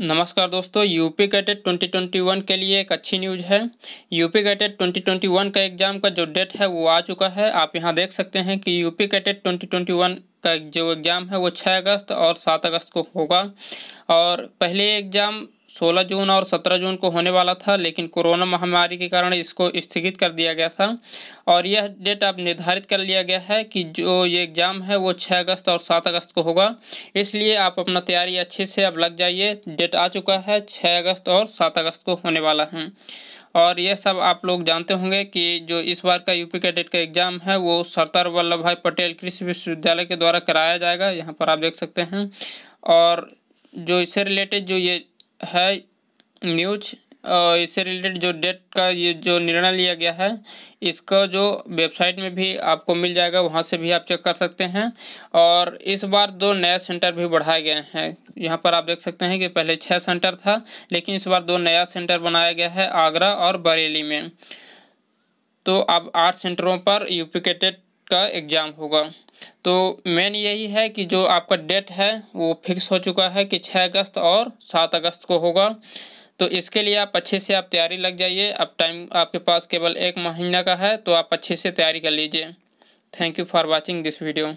नमस्कार दोस्तों यूपी कैटेड 2021 के लिए एक अच्छी न्यूज़ है यूपी कैटेड 2021 का एग्ज़ाम का जो डेट है वो आ चुका है आप यहाँ देख सकते हैं कि यूपी कैटेड 2021 का जो एग्ज़ाम है वो 6 अगस्त और 7 अगस्त को होगा और पहले एग्ज़ाम 16 जून और 17 जून को होने वाला था लेकिन कोरोना महामारी के कारण इसको स्थगित कर दिया गया था और यह डेट अब निर्धारित कर लिया गया है कि जो ये एग्ज़ाम है वो 6 अगस्त और 7 अगस्त को होगा इसलिए आप अपना तैयारी अच्छे से अब लग जाइए डेट आ चुका है 6 अगस्त और 7 अगस्त को होने वाला है और यह सब आप लोग जानते होंगे कि जो इस बार का यूपी कैडेट का एग्ज़ाम है वो सरदार वल्लभ भाई पटेल कृषि विश्वविद्यालय के द्वारा कराया जाएगा यहाँ पर आप देख सकते हैं और जो इससे रिलेटेड जो ये है न्यूज इससे रिलेटेड जो डेट का ये जो निर्णय लिया गया है इसका जो वेबसाइट में भी आपको मिल जाएगा वहाँ से भी आप चेक कर सकते हैं और इस बार दो नया सेंटर भी बढ़ाए गए हैं यहाँ पर आप देख सकते हैं कि पहले छः सेंटर था लेकिन इस बार दो नया सेंटर बनाया गया है आगरा और बरेली में तो अब आठ सेंटरों पर यूपी के टेट का एग्ज़ाम होगा तो मेन यही है कि जो आपका डेट है वो फिक्स हो चुका है कि 6 अगस्त और 7 अगस्त को होगा तो इसके लिए आप अच्छे से आप तैयारी लग जाइए अब टाइम आपके पास केवल एक महीना का है तो आप अच्छे से तैयारी कर लीजिए thank you for watching this video